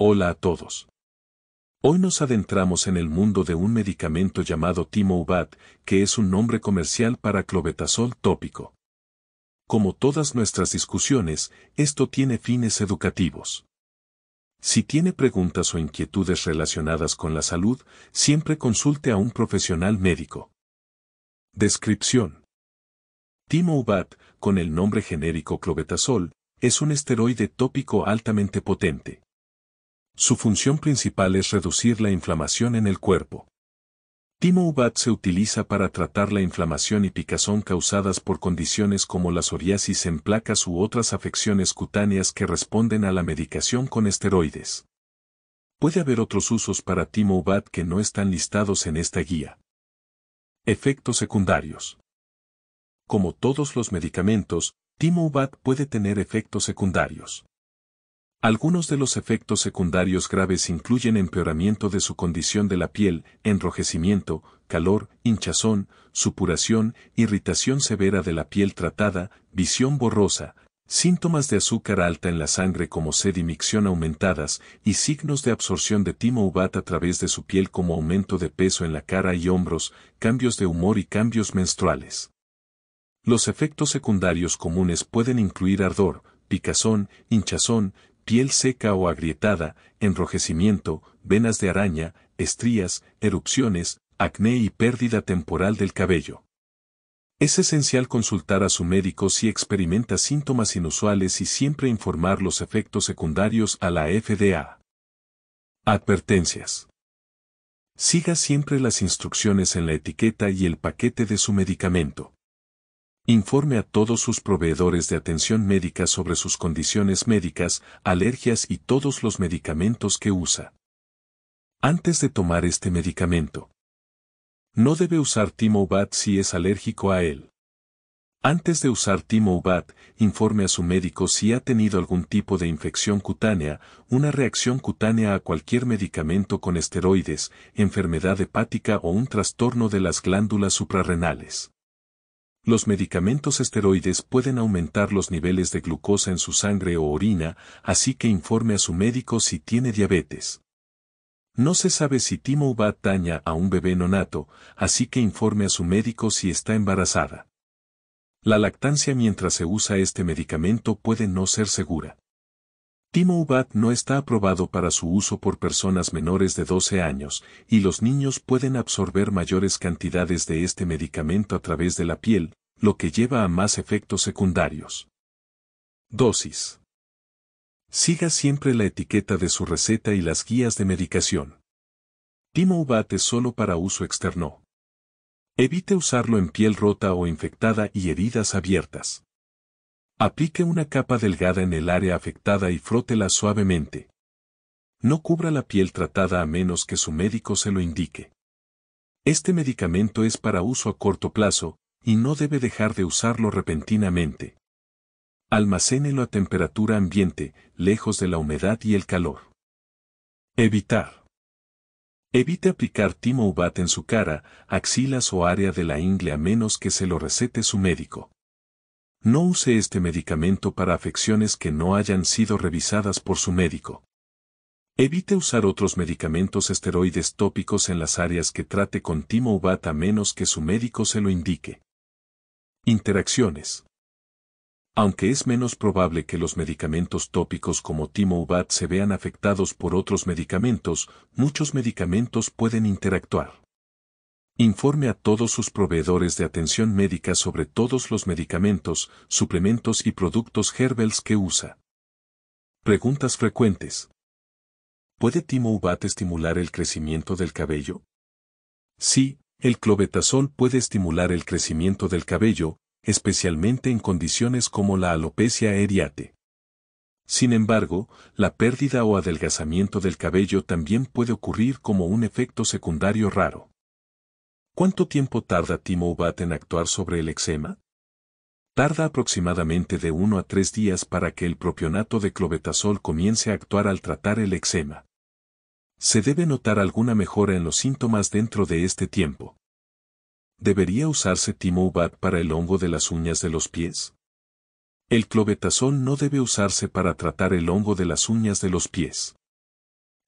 Hola a todos. Hoy nos adentramos en el mundo de un medicamento llamado Timobat, que es un nombre comercial para clobetasol tópico. Como todas nuestras discusiones, esto tiene fines educativos. Si tiene preguntas o inquietudes relacionadas con la salud, siempre consulte a un profesional médico. Descripción. Timobat, con el nombre genérico clobetasol, es un esteroide tópico altamente potente. Su función principal es reducir la inflamación en el cuerpo. Ubat se utiliza para tratar la inflamación y picazón causadas por condiciones como la psoriasis en placas u otras afecciones cutáneas que responden a la medicación con esteroides. Puede haber otros usos para Ubat que no están listados en esta guía. Efectos secundarios. Como todos los medicamentos, Ubat puede tener efectos secundarios. Algunos de los efectos secundarios graves incluyen empeoramiento de su condición de la piel, enrojecimiento, calor, hinchazón, supuración, irritación severa de la piel tratada, visión borrosa, síntomas de azúcar alta en la sangre como sed y micción aumentadas, y signos de absorción de timo uvat a través de su piel como aumento de peso en la cara y hombros, cambios de humor y cambios menstruales. Los efectos secundarios comunes pueden incluir ardor, picazón, hinchazón, piel seca o agrietada, enrojecimiento, venas de araña, estrías, erupciones, acné y pérdida temporal del cabello. Es esencial consultar a su médico si experimenta síntomas inusuales y siempre informar los efectos secundarios a la FDA. Advertencias. Siga siempre las instrucciones en la etiqueta y el paquete de su medicamento. Informe a todos sus proveedores de atención médica sobre sus condiciones médicas, alergias y todos los medicamentos que usa. Antes de tomar este medicamento. No debe usar Timobat si es alérgico a él. Antes de usar Timobat, informe a su médico si ha tenido algún tipo de infección cutánea, una reacción cutánea a cualquier medicamento con esteroides, enfermedad hepática o un trastorno de las glándulas suprarrenales. Los medicamentos esteroides pueden aumentar los niveles de glucosa en su sangre o orina, así que informe a su médico si tiene diabetes. No se sabe si Timobat daña a un bebé nonato, así que informe a su médico si está embarazada. La lactancia mientras se usa este medicamento puede no ser segura. Ubat no está aprobado para su uso por personas menores de 12 años, y los niños pueden absorber mayores cantidades de este medicamento a través de la piel, lo que lleva a más efectos secundarios. Dosis. Siga siempre la etiqueta de su receta y las guías de medicación. Ubat es solo para uso externo. Evite usarlo en piel rota o infectada y heridas abiertas. Aplique una capa delgada en el área afectada y frótela suavemente. No cubra la piel tratada a menos que su médico se lo indique. Este medicamento es para uso a corto plazo y no debe dejar de usarlo repentinamente. Almacénelo a temperatura ambiente, lejos de la humedad y el calor. Evitar. Evite aplicar timo ubat en su cara, axilas o área de la ingle a menos que se lo recete su médico. No use este medicamento para afecciones que no hayan sido revisadas por su médico. Evite usar otros medicamentos esteroides tópicos en las áreas que trate con Ubat a menos que su médico se lo indique. Interacciones. Aunque es menos probable que los medicamentos tópicos como Ubat se vean afectados por otros medicamentos, muchos medicamentos pueden interactuar. Informe a todos sus proveedores de atención médica sobre todos los medicamentos, suplementos y productos Herbels que usa. Preguntas frecuentes. ¿Puede Timo Ubat estimular el crecimiento del cabello? Sí, el clobetasol puede estimular el crecimiento del cabello, especialmente en condiciones como la alopecia aeriate. Sin embargo, la pérdida o adelgazamiento del cabello también puede ocurrir como un efecto secundario raro. ¿Cuánto tiempo tarda bat en actuar sobre el eczema? Tarda aproximadamente de 1 a 3 días para que el propionato de clobetasol comience a actuar al tratar el eczema. Se debe notar alguna mejora en los síntomas dentro de este tiempo. ¿Debería usarse Ubat para el hongo de las uñas de los pies? El clobetasol no debe usarse para tratar el hongo de las uñas de los pies.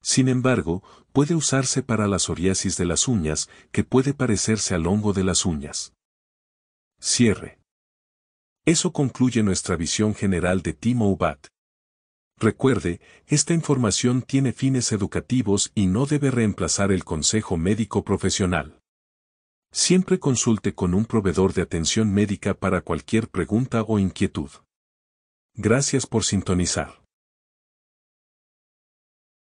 Sin embargo, puede usarse para la psoriasis de las uñas, que puede parecerse al hongo de las uñas. Cierre. Eso concluye nuestra visión general de Timo Ubat. Recuerde, esta información tiene fines educativos y no debe reemplazar el consejo médico profesional. Siempre consulte con un proveedor de atención médica para cualquier pregunta o inquietud. Gracias por sintonizar.